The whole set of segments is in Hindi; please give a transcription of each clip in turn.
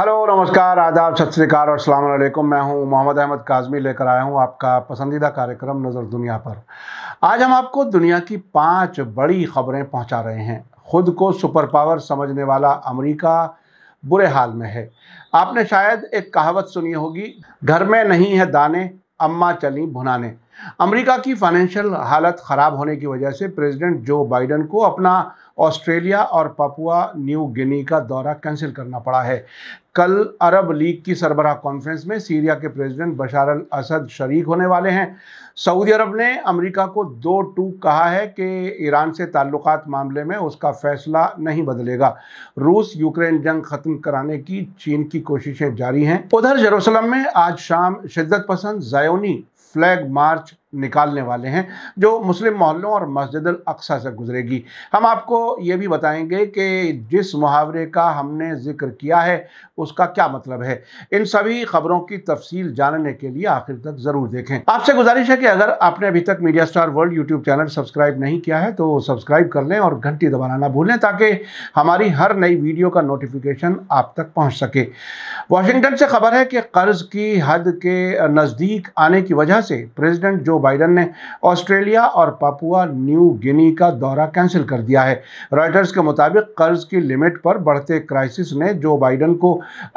हेलो नमस्कार आदाब सत श्रीकाल और सलाम अलैकुम मैं हूं मोहम्मद अहमद काजमी लेकर आया हूं आपका पसंदीदा कार्यक्रम नज़र दुनिया पर आज हम आपको दुनिया की पांच बड़ी खबरें पहुंचा रहे हैं खुद को सुपर पावर समझने वाला अमेरिका बुरे हाल में है आपने शायद एक कहावत सुनी होगी घर में नहीं है दाने अम्मा चली भुनाने अमेरिका की फाइनेंशियल हालत ख़राब होने की वजह से प्रेसिडेंट जो बाइडन को अपना ऑस्ट्रेलिया और पापुआ न्यू गिनी का दौरा कैंसिल करना पड़ा है कल अरब लीग की सरबराह कॉन्फ्रेंस में सीरिया के प्रेसिडेंट बशार अल असद शरीक होने वाले हैं सऊदी अरब ने अमेरिका को दो टूक कहा है कि ईरान से ताल्लुक मामले में उसका फैसला नहीं बदलेगा रूस यूक्रेन जंग खत्म कराने की चीन की कोशिशें जारी हैं उधर जरूसलम में आज शाम शिद्दत पसंद जायोनी फ्लैग मार्च निकालने वाले हैं जो मुस्लिम मोहल्लों और मस्जिद अक्सा से गुजरेगी हम आपको ये भी बताएंगे कि जिस मुहावरे का हमने जिक्र किया है उसका क्या मतलब है इन सभी खबरों की तफसील जानने के लिए आखिर तक ज़रूर देखें आपसे गुजारिश है कि अगर आपने अभी तक media star world YouTube channel subscribe नहीं किया है तो सब्सक्राइब कर लें और घंटी दबाना ना भूलें ताकि हमारी हर नई वीडियो का नोटिफिकेशन आप तक पहुँच सके वाशिंगटन से खबर है कि कर्ज की हद के नज़दीक आने की वजह से प्रेजिडेंट जो बाइडन ने ऑस्ट्रेलिया और पापुआ न्यू गिनी का दौरा कैंसिल कर दिया है रॉयटर्स के मुताबिक कर्ज की लिमिट पर बढ़ते क्राइसिस ने जो बाइडन को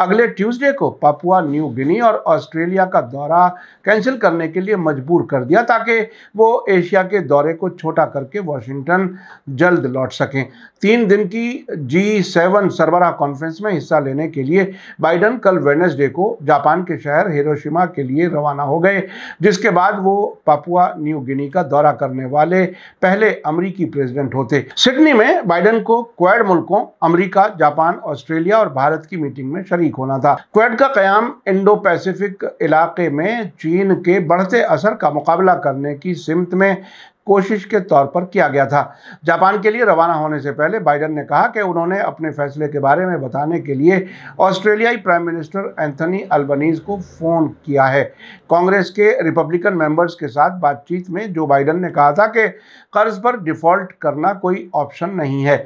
अगले ट्यूसडे को पापुआ न्यू गिनी और ऑस्ट्रेलिया का दौरा कैंसिल करने के लिए मजबूर कर दिया ताकि वो एशिया के दौरे को छोटा करके वाशिंगटन जल्द लौट सकें तीन दिन की जी सेवन सरबरा कॉन्फ्रेंस में हिस्सा लेने के लिए बाइडन कल वेनेसडे को जापान के शहर हिरोशिमा के लिए रवाना हो गए जिसके बाद वो पापुआ न्यू गिनी का दौरा करने वाले पहले अमरीकी प्रेसिडेंट होते सिडनी में बाइडन को क्वेड मुल्कों अमरीका जापान ऑस्ट्रेलिया और भारत की मीटिंग में शरीक होना था क्वेड का क्याम इंडो पैसिफिक इलाके में चीन के बढ़ते असर का मुकाबला करने की सिमत में कोशिश के तौर पर किया गया था जापान के लिए रवाना होने से पहले बाइडन ने कहा कि उन्होंने अपने फैसले के बारे में बताने के लिए ऑस्ट्रेलियाई प्राइम मिनिस्टर एंथनी अल्बनीज को फ़ोन किया है कांग्रेस के रिपब्लिकन मेंबर्स के साथ बातचीत में जो बाइडन ने कहा था कि कर्ज पर डिफ़ॉल्ट करना कोई ऑप्शन नहीं है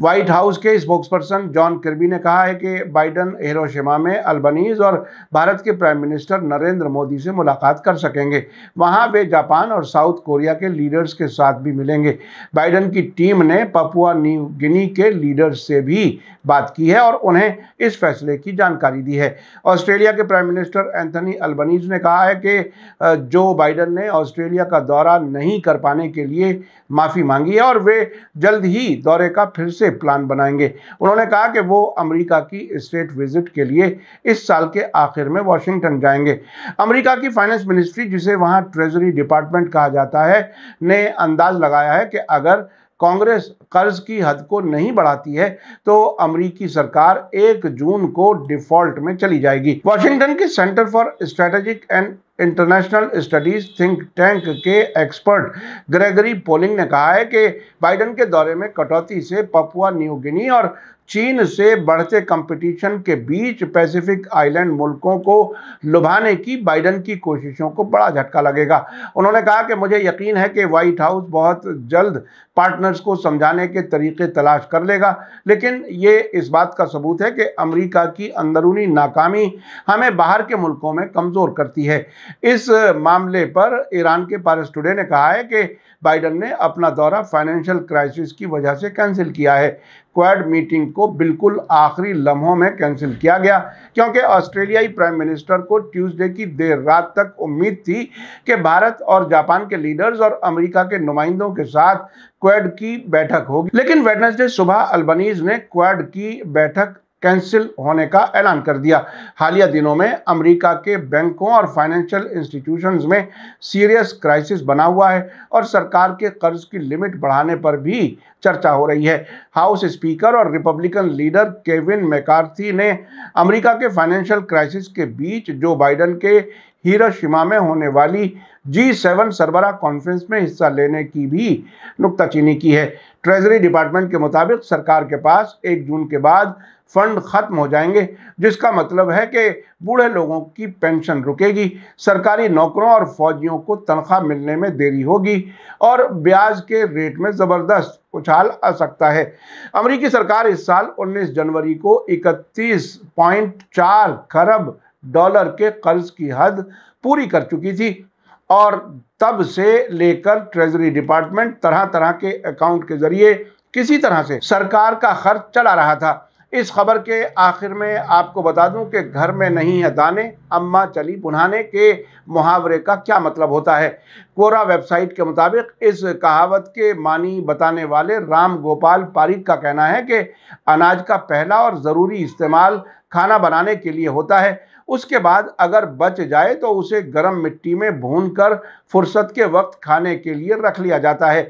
व्हाइट हाउस के स्पोक्सपर्सन जॉन किर्बी ने कहा है कि बाइडन हिरोशिमा में अल्बनीज और भारत के प्राइम मिनिस्टर नरेंद्र मोदी से मुलाकात कर सकेंगे वहां वे जापान और साउथ कोरिया के लीडर्स के साथ भी मिलेंगे बाइडन की टीम ने पपुआ न्यू गिनी के लीडर्स से भी बात की है और उन्हें इस फैसले की जानकारी दी है ऑस्ट्रेलिया के प्राइम मिनिस्टर एंथनी अल्बनीज ने कहा है कि जो बाइडन ने ऑस्ट्रेलिया का दौरा नहीं कर पाने के लिए माफ़ी मांगी है और वे जल्द ही दौरे का फिर से से प्लान बनाएंगे उन्होंने कहा कि वो अमेरिका की स्टेट विजिट के लिए इस साल के आखिर में वाशिंगटन जाएंगे अमेरिका की फाइनेंस मिनिस्ट्री जिसे वहाँ ट्रेजरी डिपार्टमेंट कहा जाता है ने अंदाज लगाया है कि अगर कांग्रेस कर्ज की हद को नहीं बढ़ाती है तो अमरीकी सरकार 1 जून को डिफॉल्ट में चली जाएगी वाशिंगटन के Center for Strategic and International Studies think tank के एक्सपर्ट ग्रेगरी पोलिंग ने कहा है कि बाइडन के दौरे में कटौती से पपुआ न्यू गिनी और चीन से बढ़ते कंपटीशन के बीच पैसिफिक आइलैंड मुल्कों को लुभाने की बाइडन की कोशिशों को बड़ा झटका लगेगा उन्होंने कहा कि मुझे यकीन है कि व्हाइट हाउस बहुत जल्द पार्टनर्स को समझाने के तरीके तलाश कर लेगा लेकिन ये इस बात का सबूत है कि अमेरिका की अंदरूनी नाकामी हमें बाहर के मुल्कों में कमज़ोर करती है इस मामले पर ईरान के पारस टुडे ने कहा है कि बाइडन ने अपना दौरा फाइनेंशियल क्राइसिस की वजह से कैंसिल किया है क्वाड मीटिंग को बिल्कुल आखिरी लम्हों में कैंसिल किया गया क्योंकि ऑस्ट्रेलियाई प्राइम मिनिस्टर को ट्यूसडे की देर रात तक उम्मीद थी कि भारत और जापान के लीडर्स और अमेरिका के नुमाइंदों के साथ क्वाड की बैठक होगी लेकिन वेडनेसडे सुबह अल्बनीज ने क्वाड की बैठक कैंसिल होने का ऐलान कर दिया हालिया दिनों में अमेरिका के बैंकों और फाइनेंशियल इंस्टीट्यूशंस में सीरियस क्राइसिस बना हुआ है और सरकार के कर्ज की लिमिट बढ़ाने पर भी चर्चा हो रही है हाउस स्पीकर और रिपब्लिकन लीडर केविन मैकार्थी ने अमेरिका के फाइनेंशियल क्राइसिस के बीच जो बाइडन के हिरोशिमा में होने वाली जी सेवन सरबरा कॉन्फ्रेंस में हिस्सा लेने की भी नुकताचीनी की है ट्रेजरी डिपार्टमेंट के मुताबिक सरकार के पास एक जून के बाद फंड खत्म हो जाएंगे जिसका मतलब है कि बूढ़े लोगों की पेंशन रुकेगी सरकारी नौकरों और फौजियों को तनख्वाह मिलने में देरी होगी और ब्याज के रेट में ज़बरदस्त उछाल आ सकता है अमरीकी सरकार इस साल 19 जनवरी को 31.4 खरब डॉलर के कर्ज की हद पूरी कर चुकी थी और तब से लेकर ट्रेजरी डिपार्टमेंट तरह तरह के अकाउंट के जरिए किसी तरह से सरकार का खर्च चला रहा था इस खबर के आखिर में आपको बता दूं कि घर में नहीं है दाने अम्मा चली बुनाने के मुहावरे का क्या मतलब होता है कोरा वेबसाइट के मुताबिक इस कहावत के मानी बताने वाले राम गोपाल पारिक का कहना है कि अनाज का पहला और ज़रूरी इस्तेमाल खाना बनाने के लिए होता है उसके बाद अगर बच जाए तो उसे गर्म मिट्टी में भूनकर फुर्सत के वक्त खाने के लिए रख लिया जाता है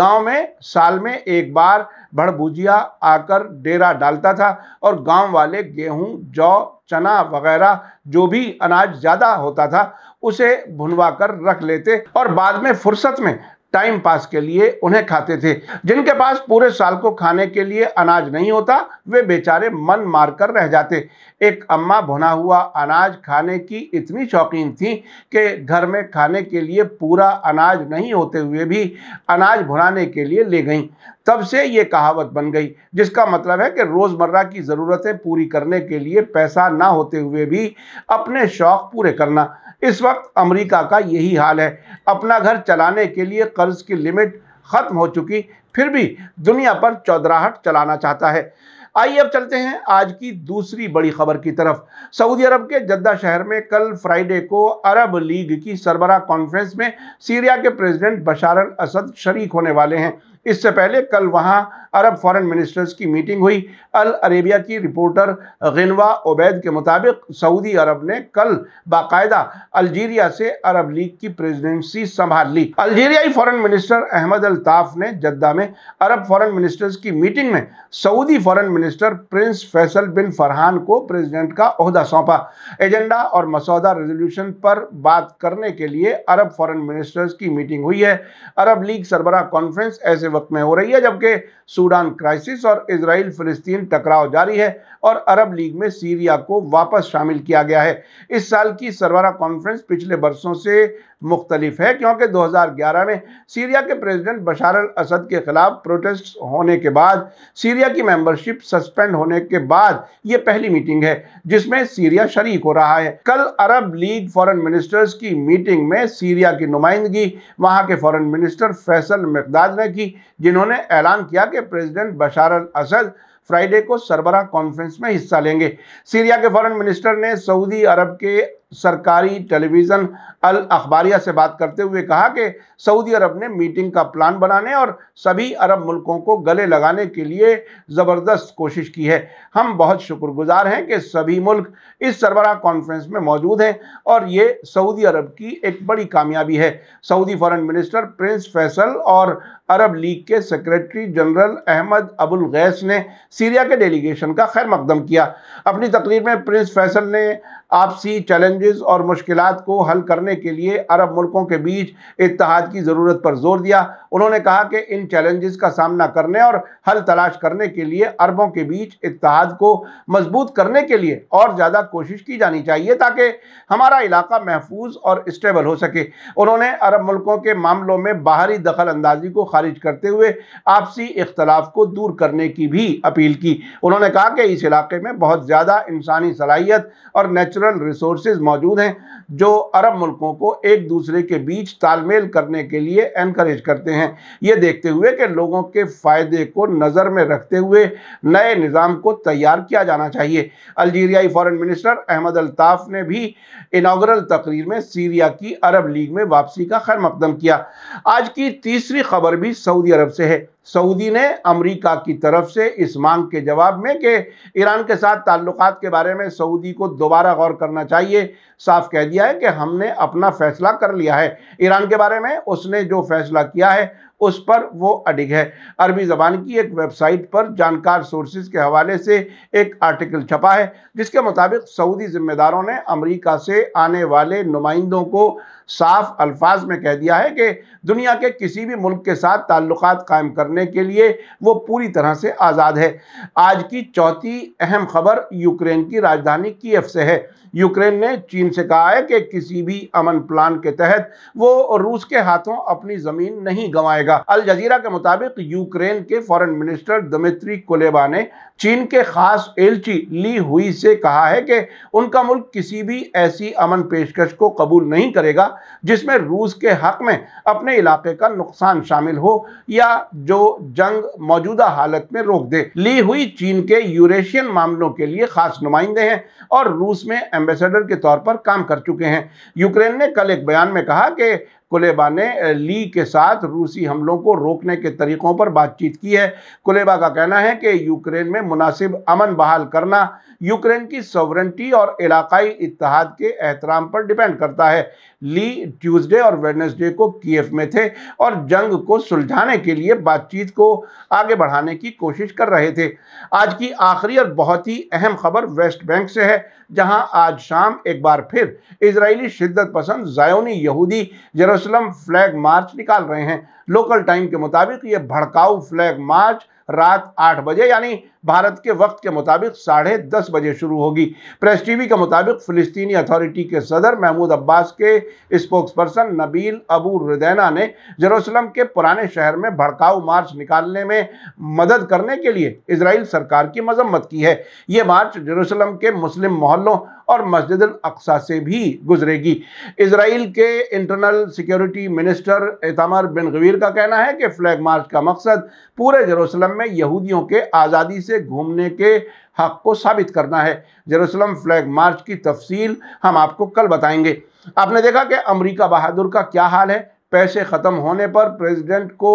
गांव में साल में एक बार भड़भुजिया आकर डेरा डालता था और गांव वाले गेहूं जौ चना वगैरह जो भी अनाज ज़्यादा होता था उसे भुनवा कर रख लेते और बाद में फुर्सत में टाइम पास के लिए उन्हें खाते थे जिनके पास पूरे साल को खाने के लिए अनाज नहीं होता वे बेचारे मन मार कर रह जाते एक अम्मा भुना हुआ अनाज खाने की इतनी शौकीन थी कि घर में खाने के लिए पूरा अनाज नहीं होते हुए भी अनाज भुनाने के लिए ले गईं तब से ये कहावत बन गई जिसका मतलब है कि रोज़मर्रा की ज़रूरतें पूरी करने के लिए पैसा ना होते हुए भी अपने शौक़ पूरे करना इस वक्त अमेरिका का यही हाल है अपना घर चलाने के लिए कर्ज़ की लिमिट ख़त्म हो चुकी फिर भी दुनिया पर चौधराहट चलाना चाहता है आइए अब चलते हैं आज की दूसरी बड़ी खबर की तरफ सऊदी अरब के जद्दा शहर में कल फ्राइडे को अरब लीग की सरबरा कॉन्फ्रेंस में सीरिया के प्रेसिडेंट बशारन असद शरीक होने वाले हैं इससे पहले कल वहाँ अरब फॉरेन मिनिस्टर्स की मीटिंग हुई अल अरेबिया की रिपोर्टर गिनवा ओबैद के मुताबिक सऊदी अरब ने कल बाकायदा अल्जीरिया से अरब लीग की प्रेसिडेंसी संभाल ली अल्जीरियाई फॉरेन मिनिस्टर अहमद अलताफ ने जद्दा में अरब फॉरेन मिनिस्टर्स की मीटिंग में Saudi foreign minister Prince Faisal bin Farhan को प्रेसिडेंट का अहदा सौंपा एजेंडा और मसौदा रेजोल्यूशन पर बात करने के लिए अरब फॉरन मिनिस्टर्स की मीटिंग हुई है अरब लीग सरबरा कॉन्फ्रेंस ऐसे वक्त में हो रही है जबकि सूडान क्राइसिस और इसराइल फ़लस्तीन टकराव जारी है और अरब लीग में सीरिया को वापस शामिल किया गया है इस साल की सरवारा कॉन्फ्रेंस पिछले बरसों से मुख्तलिफ है क्योंकि 2011 में सीरिया के प्रेसिडेंट बशार अल असद के खिलाफ प्रोटेस्ट होने के बाद सीरिया की मेंबरशिप सस्पेंड होने के बाद ये पहली मीटिंग है जिसमें सीरिया शरीक हो रहा है कल अरब लीग फॉरेन मिनिस्टर्स की मीटिंग में सीरिया की नुमाइंदगी वहां के फॉरेन मिनिस्टर फैसल मकदाद ने की जिन्होंने ऐलान किया कि president Bashar al Assad Friday को सरबरा कॉन्फ्रेंस में हिस्सा लेंगे सीरिया के फॉरेन मिनिस्टर ने सऊदी अरब के सरकारी टेलीविज़न अल अखबारिया से बात करते हुए कहा कि सऊदी अरब ने मीटिंग का प्लान बनाने और सभी अरब मुल्कों को गले लगाने के लिए ज़बरदस्त कोशिश की है हम बहुत शुक्रगुजार हैं कि सभी मुल्क इस सरबराह कॉन्फ्रेंस में मौजूद हैं और ये सऊदी अरब की एक बड़ी कामयाबी है Saudi foreign minister Prince Faisal और अरब लीग के सेक्रेटरी जनरल अहमद अबुल गैस ने सीरिया के डेलीगेशन का खैर मकदम किया अपनी तकरीर में प्रिंस फैसल ने आपसी चैलेंजेस और मुश्किल को हल करने के लिए अरब मुल्कों के बीच इतिहाद की ज़रूरत पर जोर दिया उन्होंने कहा कि इन चैलेंजेस का सामना करने और हल तलाश करने के लिए अरबों के बीच इतिहाद को मजबूत करने के लिए और ज़्यादा कोशिश की जानी चाहिए ताकि हमारा इलाका महफूज और स्टेबल हो सके उन्होंने अरब मुल्कों के मामलों में बाहरी दखल अंदाजी को खारिज करते हुए आपसी इख्तलाफ को दूर करने की भी अपील की उन्होंने कहा कि इस इलाके में बहुत ज़्यादा इंसानी सलाहियत और नेचुरल नेचुरल रिसोर्सेज मौजूद हैं जो अरब मुल्कों को एक दूसरे के बीच तालमेल करने के लिए इनक्रेज करते हैं ये देखते हुए कि लोगों के फ़ायदे को नज़र में रखते हुए नए निज़ाम को तैयार किया जाना चाहिए अल्जीरियाई फ़ॉरन मिनिस्टर अहमद अलताफ़ ने भी इनाग्रल तकरीर में सीरिया की अरब लीग में वापसी का खैर मकदम किया आज की तीसरी खबर भी सऊदी अरब से है सऊदी ने अमेरिका की तरफ से इस मांग के जवाब में कि ईरान के साथ ताल्लुकात के बारे में सऊदी को दोबारा गौर करना चाहिए साफ कह दिया है कि हमने अपना फैसला कर लिया है ईरान के बारे में उसने जो फैसला किया है उस पर वो अडिग है अरबी ज़बान की एक वेबसाइट पर जानकार सोर्सेज के हवाले से एक आर्टिकल छपा है जिसके मुताबिक सऊदी ज़िम्मेदारों ने अमेरिका से आने वाले नुमाइंदों को साफ अल्फाज में कह दिया है कि दुनिया के किसी भी मुल्क के साथ ताल्लुक कायम करने के लिए वो पूरी तरह से आज़ाद है आज की चौथी अहम खबर यूक्रेन की राजधानी एफ से है यूक्रेन ने चीन से कहा है कि किसी भी अमन प्लान के तहत वो रूस के हाथों अपनी ज़मीन नहीं गंवाएगा जाएगा अल जजीरा के मुताबिक यूक्रेन के फॉरेन मिनिस्टर दमित्री कोलेबा ने चीन के खास एलची ली हुई से कहा है कि उनका मुल्क किसी भी ऐसी अमन पेशकश को कबूल नहीं करेगा जिसमें रूस के हक में अपने इलाके का नुकसान शामिल हो या जो जंग मौजूदा हालत में रोक दे ली हुई चीन के यूरेशियन मामलों के लिए खास नुमाइंदे हैं और रूस में एम्बेसडर के तौर पर काम कर चुके हैं यूक्रेन ने कल एक बयान में कहा कि कुलेबा ने ली के साथ रूसी हमलों को रोकने के तरीकों पर बातचीत की है कुलेबा का कहना है कि यूक्रेन में मुनासिब अमन बहाल करना यूक्रेन की सॉवरेंटी और इलाकाई इतिहाद के एहतराम पर डिपेंड करता है ली ट्यूसडे और वेडनेसडे को कीफ में थे और जंग को सुलझाने के लिए बातचीत को आगे बढ़ाने की कोशिश कर रहे थे आज की आखिरी और बहुत ही अहम खबर वेस्ट बैंक से है जहां आज शाम एक बार फिर इसराइली शिद्दत पसंद जायोनी यहूदी जरूर वसल्लम फ्लैग मार्च निकाल रहे हैं लोकल टाइम के मुताबिक ये भड़काऊ फ्लैग मार्च रात आठ बजे यानी भारत के वक्त के मुताबिक साढ़े दस बजे शुरू होगी प्रेस टीवी के मुताबिक फिलिस्तीनी अथॉरिटी के सदर महमूद अब्बास के spokesperson Nabil Abu Rudeineh ने जरूसलम के पुराने शहर में भड़काऊ मार्च निकालने में मदद करने के लिए इसराइल सरकार की मजम्मत की है ये मार्च जरूसलम के मुस्लिम मोहल्लों और मस्जिद अक्सा से भी गुजरेगी इसराइल के internal security minister Itamar Ben Gvir का कहना है कि फ्लैग मार्च का मकसद पूरे जरूसलम में यहूदियों के आज़ादी से घूमने के हक को साबित करना है जरूसलम फ्लैग मार्च की तफसील हम आपको कल बताएंगे आपने देखा कि अमरीका बहादुर का क्या हाल है पैसे ख़त्म होने पर प्रेसिडेंट को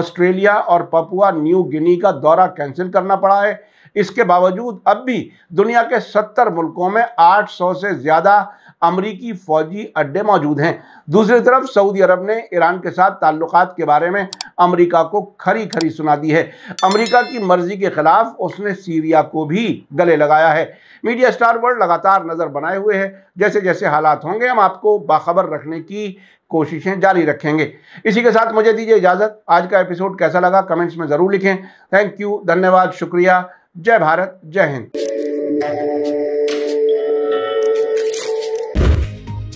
ऑस्ट्रेलिया और पपुआ न्यू गिनी का दौरा कैंसिल करना पड़ा है इसके बावजूद अब भी दुनिया के 70 मुल्कों में 800 से ज़्यादा अमरीकी फौजी अड्डे मौजूद हैं दूसरी तरफ सऊदी अरब ने ईरान के साथ ताल्लुक के बारे में अमरीका को खरी खरी सुना दी है अमरीका की मर्जी के खिलाफ उसने सीरिया को भी गले लगाया है मीडिया स्टार वर्ल्ड लगातार नज़र बनाए हुए है जैसे जैसे हालात होंगे हम आपको बाखबर रखने की कोशिशें जारी रखेंगे इसी के साथ मुझे दीजिए इजाज़त आज का एपिसोड कैसा लगा कमेंट्स में ज़रूर लिखें थैंक यू धन्यवाद शुक्रिया जय भारत जय हिंद